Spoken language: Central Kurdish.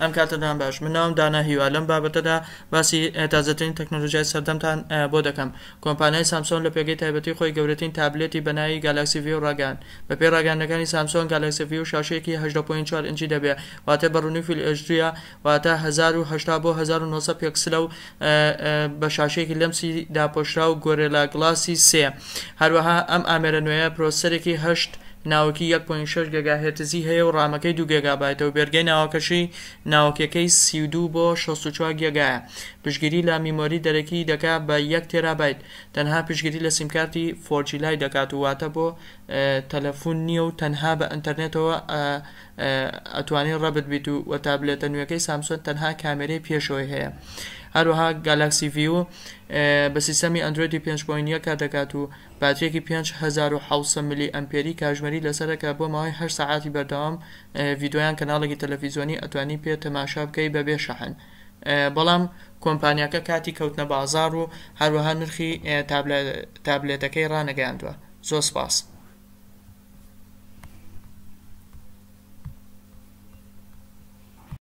ئەم کاتەدان باش منناوم دانا هیوا لەم بابەتەدا باسی تازەترین تەکنۆلژیای سەردەمتان بۆ دەکەم کۆمپانای سامسۆن لە پێگەی تایبەتی خۆی گەورەترین تابلێتی بەناایی گالاکسیڤ و ڕگان بە پێ ڕگانەکانی سامسۆن گالاکسیڤ و شاشەیەکی 4 ئنجی دەبێت واتە بەڕونی فیل ئەژدوە واتە 1970 بۆ 1990 پێکسلە و بە شاشێکی لەمسی داپۆشرا و گۆرێلا گلاسی سێ هەروەها ئەم ئامێرە نوێە پرۆسەرێکی هەشت ناوەکی 1.6 گگاهێتزی هەیە و ڕامەکەی دو گگابایتەوە بێرگەی ناوەکەشی ناوەکیەکەی سیدو بۆ 16 گگایە پشگیری لە میمۆری دەرەکی دەکا بە یەک تێرابیت تەنها پشگیری لە سیمکارتی فۆرجیلای دەکات وواتە بۆ تەلەفۆن نییە و تەنها بە ئەتەرنێتەوە ئەتوانین ڕەبت بیت و وە تابلێتە نوێەکەی سامسۆن تەنها کامێرەی پێشەوەی هەیە. هەروەها گالاکسیڤ و بە سیستەمی ئەندروی 5.1 کا دەکات و باترێکی 5600 میلی ئەمپێری کاژمەری لەسەرەکە بۆ ماوەی هەر سعاتی بەردەوام یددیویان کەناڵێکی تەلەڤیزیۆنی ئەتوانی پێ تەماشا بکەی بەبێ شەحن. بەڵام کۆمپانیاکە کاتی کەوتنە بازار و هەروەها نرخی تابلێتەکەی ڕانەگەیاندووە زۆ سپاس.